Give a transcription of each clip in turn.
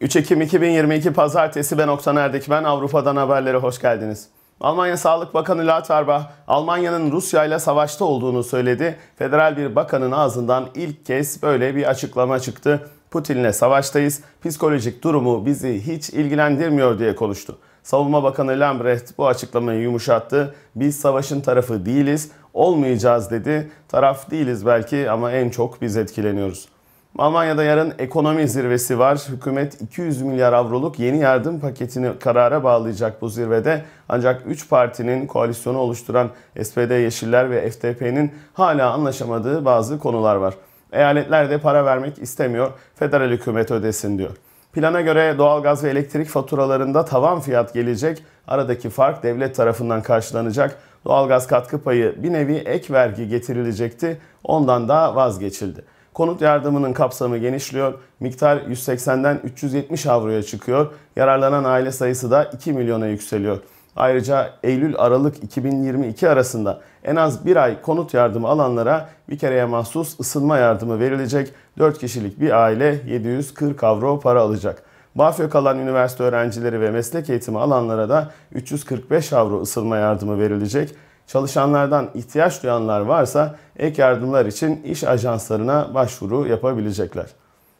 3 Ekim 2022 Pazartesi ben Oktan Erdik. Ben Avrupa'dan haberlere hoş geldiniz. Almanya Sağlık Bakanı Lauterbach, Almanya'nın Rusya ile savaşta olduğunu söyledi. Federal bir bakanın ağzından ilk kez böyle bir açıklama çıktı. Putin'le savaştayız, psikolojik durumu bizi hiç ilgilendirmiyor diye konuştu. Savunma Bakanı Lambrecht bu açıklamayı yumuşattı. Biz savaşın tarafı değiliz, olmayacağız dedi. Taraf değiliz belki ama en çok biz etkileniyoruz. Almanya'da yarın ekonomi zirvesi var. Hükümet 200 milyar avroluk yeni yardım paketini karara bağlayacak bu zirvede. Ancak 3 partinin koalisyonu oluşturan SPD, Yeşiller ve FDP'nin hala anlaşamadığı bazı konular var. Eyaletler de para vermek istemiyor, federal hükümet ödesin diyor. Plana göre doğalgaz ve elektrik faturalarında tavan fiyat gelecek. Aradaki fark devlet tarafından karşılanacak. Doğalgaz katkı payı bir nevi ek vergi getirilecekti. Ondan da vazgeçildi. Konut yardımının kapsamı genişliyor. Miktar 180'den 370 avroya çıkıyor. Yararlanan aile sayısı da 2 milyona yükseliyor. Ayrıca Eylül-Aralık 2022 arasında en az bir ay konut yardımı alanlara bir kereye mahsus ısınma yardımı verilecek. 4 kişilik bir aile 740 avro para alacak. BAföG kalan üniversite öğrencileri ve meslek eğitimi alanlara da 345 avro ısınma yardımı verilecek. Çalışanlardan ihtiyaç duyanlar varsa ek yardımlar için iş ajanslarına başvuru yapabilecekler.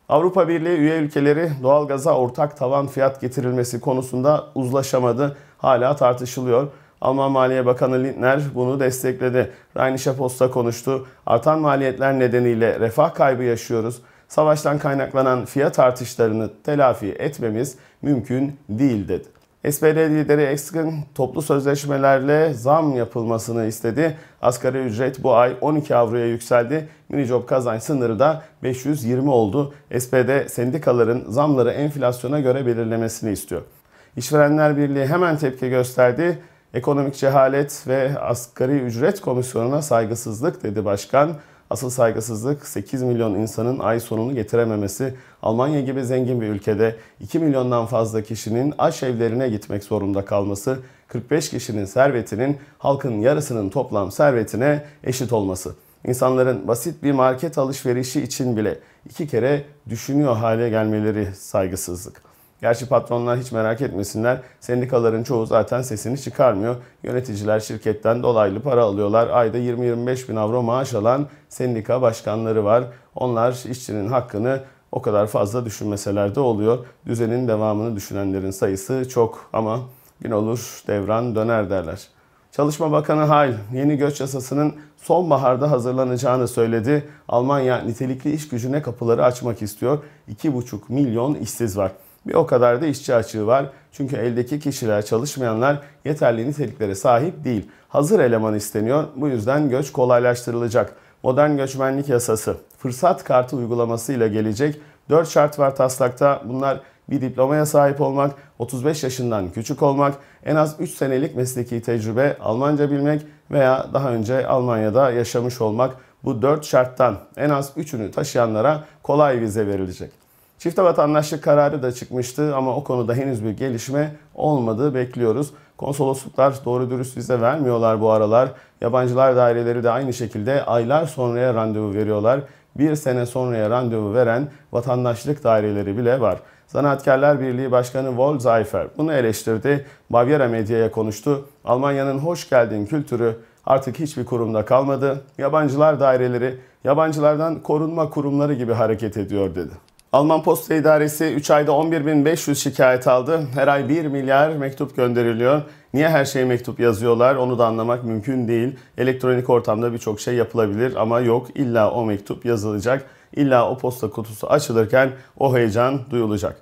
Avrupa Birliği üye ülkeleri doğalgaza ortak tavan fiyat getirilmesi konusunda uzlaşamadı. Hala tartışılıyor. Alman Maliye Bakanı Lindner bunu destekledi. Rheinische Posta konuştu. Artan maliyetler nedeniyle refah kaybı yaşıyoruz. Savaştan kaynaklanan fiyat artışlarını telafi etmemiz mümkün değil dedi. SPD lideri Eskin toplu sözleşmelerle zam yapılmasını istedi. Asgari ücret bu ay 12 avroya yükseldi. Mini job kazanç sınırı da 520 oldu. SPD sendikaların zamları enflasyona göre belirlemesini istiyor. İşverenler Birliği hemen tepki gösterdi. Ekonomik cehalet ve asgari ücret komisyonuna saygısızlık dedi başkan. Asıl saygısızlık 8 milyon insanın ay sonunu getirememesi, Almanya gibi zengin bir ülkede 2 milyondan fazla kişinin aş evlerine gitmek zorunda kalması, 45 kişinin servetinin halkın yarısının toplam servetine eşit olması. İnsanların basit bir market alışverişi için bile iki kere düşünüyor hale gelmeleri saygısızlık. Gerçi patronlar hiç merak etmesinler. Sendikaların çoğu zaten sesini çıkarmıyor. Yöneticiler şirketten dolaylı para alıyorlar. Ayda 20-25 bin avro maaş alan sendika başkanları var. Onlar işçinin hakkını o kadar fazla düşünmeseler de oluyor. Düzenin devamını düşünenlerin sayısı çok ama gün olur devran döner derler. Çalışma Bakanı Heil yeni göç yasasının sonbaharda hazırlanacağını söyledi. Almanya nitelikli iş gücüne kapıları açmak istiyor. 2,5 milyon işsiz var. Bir o kadar da işçi açığı var. Çünkü eldeki kişiler, çalışmayanlar yeterli niteliklere sahip değil. Hazır eleman isteniyor. Bu yüzden göç kolaylaştırılacak. Modern göçmenlik yasası, fırsat kartı uygulamasıyla gelecek. 4 şart var taslakta. Bunlar bir diplomaya sahip olmak, 35 yaşından küçük olmak, en az 3 senelik mesleki tecrübe, Almanca bilmek veya daha önce Almanya'da yaşamış olmak. Bu 4 şarttan en az 3'ünü taşıyanlara kolay vize verilecek. Çifte vatandaşlık kararı da çıkmıştı ama o konuda henüz bir gelişme olmadığı bekliyoruz. Konsolosluklar doğru dürüst vize vermiyorlar bu aralar. Yabancılar daireleri de aynı şekilde aylar sonraya randevu veriyorlar. Bir sene sonraya randevu veren vatandaşlık daireleri bile var. Zanaatkarlar Birliği Başkanı Wolzeifer bunu eleştirdi. Bavyera medyaya konuştu. Almanya'nın hoş geldin kültürü artık hiçbir kurumda kalmadı. Yabancılar daireleri yabancılardan korunma kurumları gibi hareket ediyor dedi. Alman Posta İdaresi 3 ayda 11.500 şikayet aldı. Her ay 1 milyar mektup gönderiliyor. Niye her şeye mektup yazıyorlar onu da anlamak mümkün değil. Elektronik ortamda birçok şey yapılabilir ama yok illa o mektup yazılacak. İlla o posta kutusu açılırken o heyecan duyulacak.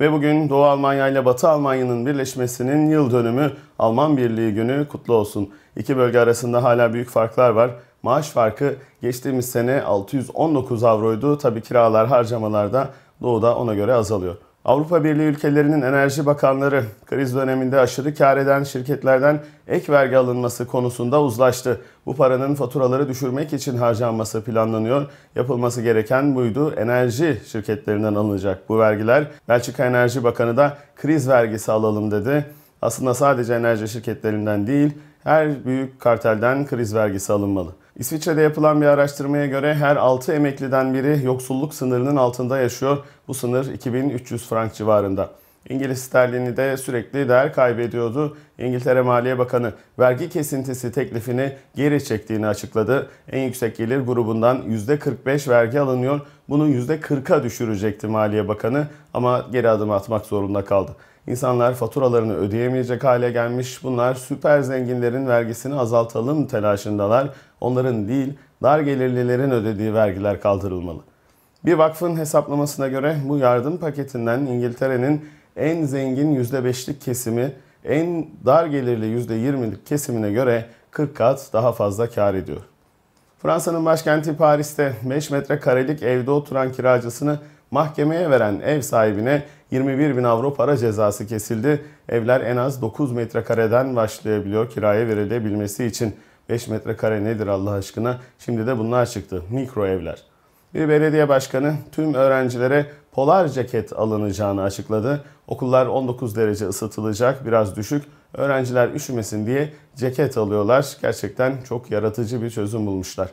Ve bugün Doğu Almanya ile Batı Almanya'nın birleşmesinin yıl dönümü Alman Birliği günü kutlu olsun. İki bölge arasında hala büyük farklar var. Maaş farkı geçtiğimiz sene 619 avroydu. Tabii kiralar, harcamalar da doğuda ona göre azalıyor. Avrupa Birliği ülkelerinin enerji bakanları kriz döneminde aşırı kar eden şirketlerden ek vergi alınması konusunda uzlaştı. Bu paranın faturaları düşürmek için harcanması planlanıyor. Yapılması gereken buydu. Enerji şirketlerinden alınacak bu vergiler. Belçika Enerji Bakanı da kriz vergisi alalım dedi. Aslında sadece enerji şirketlerinden değil, her büyük kartelden kriz vergisi alınmalı. İsviçre'de yapılan bir araştırmaya göre her 6 emekliden biri yoksulluk sınırının altında yaşıyor. Bu sınır 2300 frank civarında. İngiliz sterlini de sürekli değer kaybediyordu. İngiltere Maliye Bakanı vergi kesintisi teklifini geri çektiğini açıkladı. En yüksek gelir grubundan %45 vergi alınıyor. Bunu %40'a düşürecekti Maliye Bakanı ama geri adım atmak zorunda kaldı. İnsanlar faturalarını ödeyemeyecek hale gelmiş. Bunlar süper zenginlerin vergisini azaltalım telaşındalar. Onların değil, dar gelirlilerin ödediği vergiler kaldırılmalı. Bir vakfın hesaplamasına göre bu yardım paketinden İngiltere'nin en zengin %5'lik kesimi en dar gelirli %20'lik kesimine göre 40 kat daha fazla kar ediyor. Fransa'nın başkenti Paris'te 5 metrekarelik evde oturan kiracısını mahkemeye veren ev sahibine 21 bin avro para cezası kesildi. Evler en az 9 metrekareden başlayabiliyor kiraya verilebilmesi için. 5 metrekare nedir Allah aşkına? Şimdi de bunlar çıktı. Mikro evler. Bir belediye başkanı tüm öğrencilere polar ceket alınacağını açıkladı. Okullar 19 derece ısıtılacak, biraz düşük. Öğrenciler üşümesin diye ceket alıyorlar. Gerçekten çok yaratıcı bir çözüm bulmuşlar.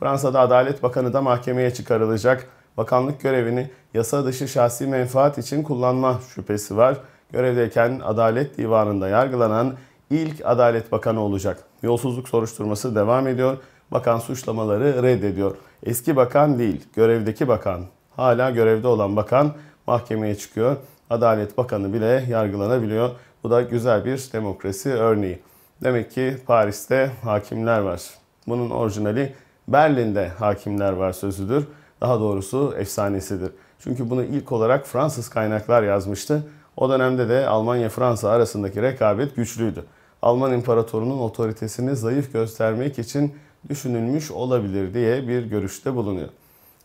Fransa'da Adalet Bakanı da mahkemeye çıkarılacak. Bakanlık görevini yasa dışı şahsi menfaat için kullanma şüphesi var. Görevdeyken Adalet Divanı'nda yargılanan ilk Adalet Bakanı olacak. Yolsuzluk soruşturması devam ediyor. Bakan suçlamaları reddediyor. Eski bakan değil, görevdeki bakan. Hala görevde olan bakan mahkemeye çıkıyor. Adalet Bakanı bile yargılanabiliyor. Bu da güzel bir demokrasi örneği. Demek ki Paris'te hakimler var. Bunun orijinali Berlin'de hakimler var sözüdür. Daha doğrusu efsanesidir. Çünkü bunu ilk olarak Fransız kaynaklar yazmıştı. O dönemde de Almanya-Fransa arasındaki rekabet güçlüydü. Alman imparatorunun otoritesini zayıf göstermek için düşünülmüş olabilir diye bir görüşte bulunuyor.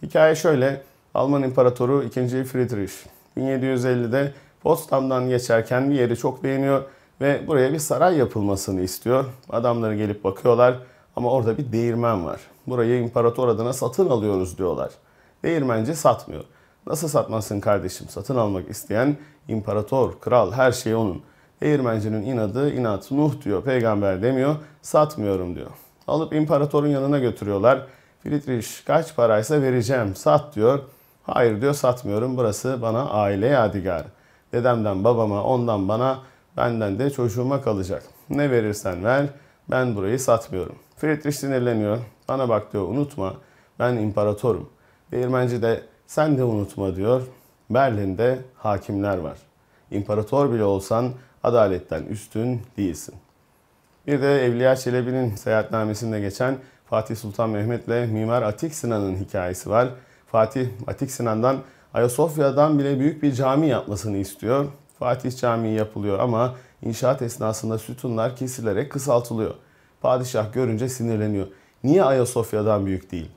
Hikaye şöyle. Alman imparatoru 2. Friedrich 1750'de Potsdam'dan geçerken bir yeri çok beğeniyor ve buraya bir saray yapılmasını istiyor. Adamları gelip bakıyorlar ama orada bir değirmen var. Burayı imparator adına satın alıyoruz diyorlar. Değirmenci satmıyor. Nasıl satmasın kardeşim? Satın almak isteyen imparator, kral, her şey onun. Değirmencinin inadı inat Nuh diyor, peygamber demiyor, satmıyorum diyor. Alıp imparatorun yanına götürüyorlar. Friedrich kaç paraysa vereceğim, sat diyor. Hayır diyor satmıyorum burası bana aile yadigarı. Dedemden babama ondan bana benden de çocuğuma kalacak. Ne verirsen ver ben burayı satmıyorum. Friedrich sinirleniyor. Bana bak diyor unutma ben imparatorum. Değirmenci de sen de unutma diyor. Berlin'de hakimler var. İmparator bile olsan adaletten üstün değilsin. Bir de Evliya Çelebi'nin seyahatnamesinde geçen Fatih Sultan Mehmet'le Mimar Atik Sinan'ın hikayesi var. Fatih Atik Sinan'dan Ayasofya'dan bile büyük bir cami yapmasını istiyor. Fatih Camii yapılıyor ama inşaat esnasında sütunlar kesilerek kısaltılıyor. Padişah görünce sinirleniyor. Niye Ayasofya'dan büyük değil?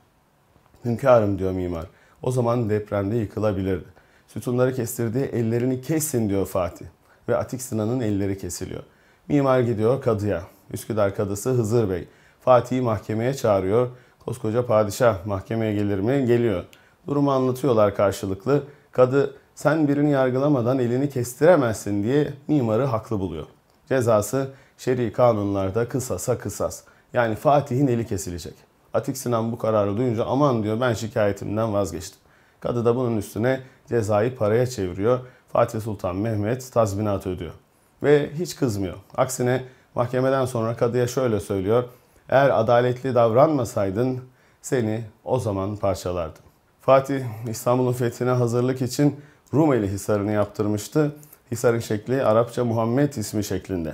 Hünkârım diyor mimar. O zaman depremde yıkılabilirdi. Sütunları kestirdiği ellerini kessin diyor Fatih. Ve Atik Sinan'ın elleri kesiliyor. Mimar gidiyor kadıya. Üsküdar kadısı Hızır Bey. Fatih'i mahkemeye çağırıyor. Koskoca padişah mahkemeye gelir mi? Geliyor. Durumu anlatıyorlar karşılıklı. Kadı sen birini yargılamadan elini kestiremezsin diye mimarı haklı buluyor. Cezası şer'i kanunlarda kısasa kısas. Yani Fatih'in eli kesilecek. Atik Sinan bu kararı duyunca aman diyor ben şikayetimden vazgeçtim. Kadı da bunun üstüne cezayı paraya çeviriyor. Fatih Sultan Mehmet tazminat ödüyor. Ve hiç kızmıyor. Aksine mahkemeden sonra kadıya şöyle söylüyor. Eğer adaletli davranmasaydın seni o zaman parçalardım. Fatih İstanbul'un fethine hazırlık için Rumeli Hisarı'nı yaptırmıştı. Hisar'ın şekli Arapça Muhammed ismi şeklinde.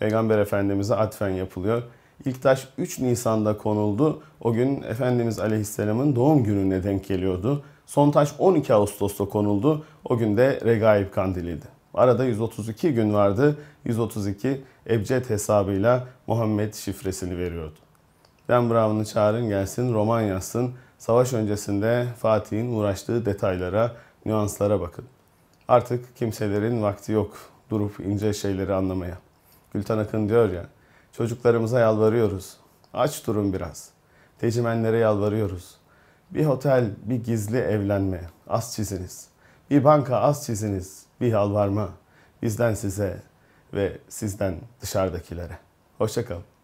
Peygamber Efendimiz'e atfen yapılıyor. İlk taş 3 Nisan'da konuldu. O gün Efendimiz Aleyhisselam'ın doğum gününe denk geliyordu. Son taş 12 Ağustos'ta konuldu. O gün de Regaib Kandili'ydi. Arada 132 gün vardı. 132 Ebced hesabıyla Muhammed şifresini veriyordu. Ben Brown'u çağırın gelsin, roman yazsın, Savaş öncesinde Fatih'in uğraştığı detaylara, nüanslara bakın. Artık kimselerin vakti yok durup ince şeyleri anlamaya. Gülten Akın diyor ya, çocuklarımıza yalvarıyoruz. Aç durun biraz. Tecimenlere yalvarıyoruz. Bir otel, bir gizli evlenme. Az çiziniz. Bir banka az çiziniz. Bir yalvarma. Bizden size ve sizden dışarıdakilere. Hoşçakalın.